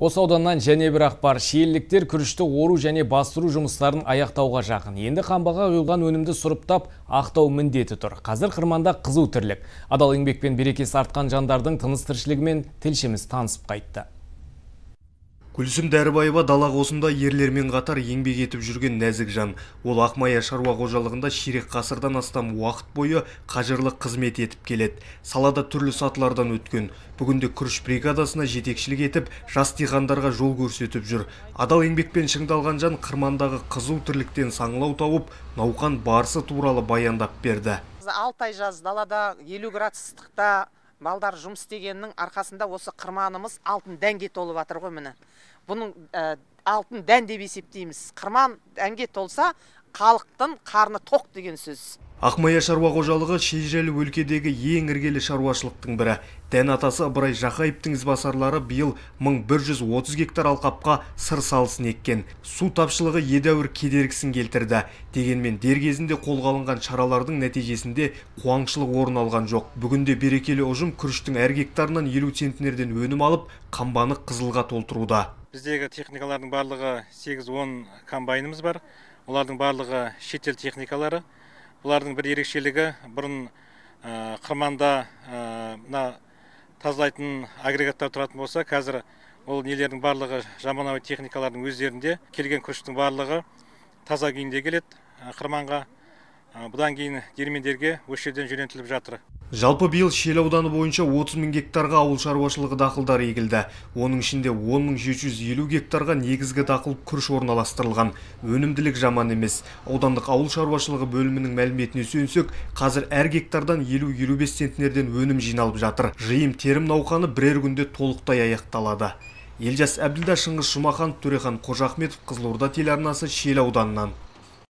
Осы ауданнан және бір ақпар шиеліктер күрішті ору және бастыру жұмыстарын аяқтауға жақын. Енді қамбаға құйылған өнімді сұрыптап ақтау міндеті тұр. Қазір қырманда қызу тірлік. Адал еңбекпен берекесі артқан жандардың тыныс тіршілігімен тілшіміз танысып қайтты гүлсім дәрібаева дала қосында ерлермен қатар еңбек етіп жүрген нәзік жан ол ақмая шаруа қожалығында ширек қасырдан астам уақыт бойы қажырлы қызмет етіп келеді салада түрлі сатылардан өткен бүгінде күріш бригадасына жетекшілік етіп жас диқандарға жол көрсетіп жүр адал еңбекпен шыңдалған жан қырмандағы қызу тірліктен саңлау тауып науқан барысы туралы баяндап берді алты ай жаз далада елу градус ыстықта малдар жұмыс істегеннің арқасында осы қырманымыз алтын дәнге толып жатыр ғой міне бұның ә, алтын дән деп есептейміз қырман дәнге толса халықтың қарны тоқ деген сөз Ақмая шаруа қожалығы шежірелі өлкедегі ең іргелі шаруашылықтың бірі. Дән атасы Ыбырай Жақаевтың ізбасарлары биыл 1130 гектар алқапқа сыр салысын еккен. Су тапшылығы едәуір кедергісін келтірді. Дегенмен дергезінде кезінде қолға алынған шаралардың нәтижесінде қуаңшылық орын алған жоқ. Бүгінде берекелі ұжым күріштің әр гектарынан 50 центнерден өнім алып, қамбаны қызылға толтыруда. Біздегі техникалардың барлығы 8-10 комбайнымыз бар. Олардың барлығы шетел техникалары бұлардың бір ерекшелігі бұрын э, қырманда э, мына тазалайтын агрегаттар тұратын болса қазір ол нелердің барлығы заманауи техникалардың өздерінде келген күріштің барлығы таза күйінде келеді э, қырманға бұдан кейін дермендерге осы жерден жөнелтіліп жатыр жалпы биыл шел ауданы бойынша 30 мың гектарға ауыл шаруашылығы дақылдары егілді оның ішінде 10750 гектарға негізгі дақыл күрш орналастырылған өнімділік жаман емес аудандық ауыл шаруашылығы бөлімінің мәліметіне сүйенсек қазір әр гектардан 50 25 центнерден өнім жиналып жатыр жиым терім науқаны бірер күнде толықтай аяқталады елжас әбділда шыңғыс жұмахан төрехан қожахметов қызылорда телеарнасы шел ауданынан